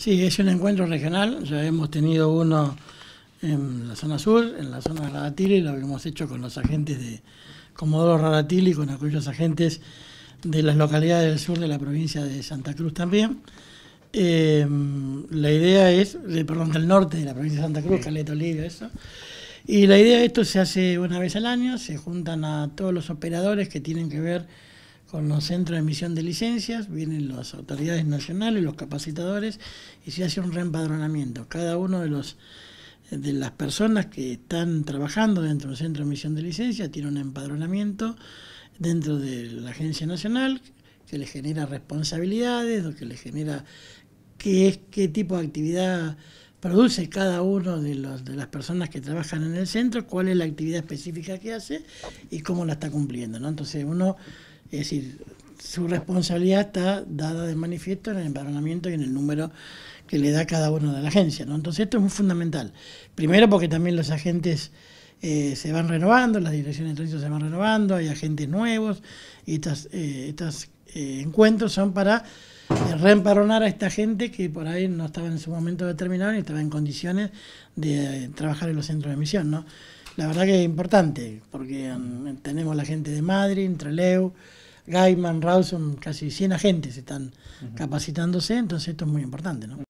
Sí, es un encuentro regional. Ya hemos tenido uno en la zona sur, en la zona de Radatili, lo habíamos hecho con los agentes de Comodoro Radatili, con aquellos agentes de las localidades del sur de la provincia de Santa Cruz también. Em, la idea es, perdón, del norte de la provincia de Santa Cruz, Caleta Olivia, eso. Y la idea de esto se hace una vez al año, se juntan a todos los operadores que tienen que ver con los centros de emisión de licencias, vienen las autoridades nacionales, los capacitadores, y se hace un reempadronamiento. Cada uno de los de las personas que están trabajando dentro del centro de emisión de licencias tiene un empadronamiento dentro de la agencia nacional que le genera responsabilidades, lo que le genera qué es qué tipo de actividad produce cada uno de, los, de las personas que trabajan en el centro, cuál es la actividad específica que hace y cómo la está cumpliendo. ¿no? Entonces uno es decir, su responsabilidad está dada de manifiesto en el empadronamiento y en el número que le da cada uno de la agencia. Entonces esto es muy fundamental. Primero porque también los agentes eh, se van renovando, las direcciones de tránsito se van renovando, hay agentes nuevos y estos eh, eh, encuentros son para reemparonar a esta gente que por ahí no estaba en su momento determinado ni estaba en condiciones de trabajar en los centros de emisión. ¿no? La verdad que es importante porque mm, tenemos la gente de Madrid, Entreleu. Gaiman, Rawson, casi 100 agentes están capacitándose, entonces esto es muy importante. ¿no?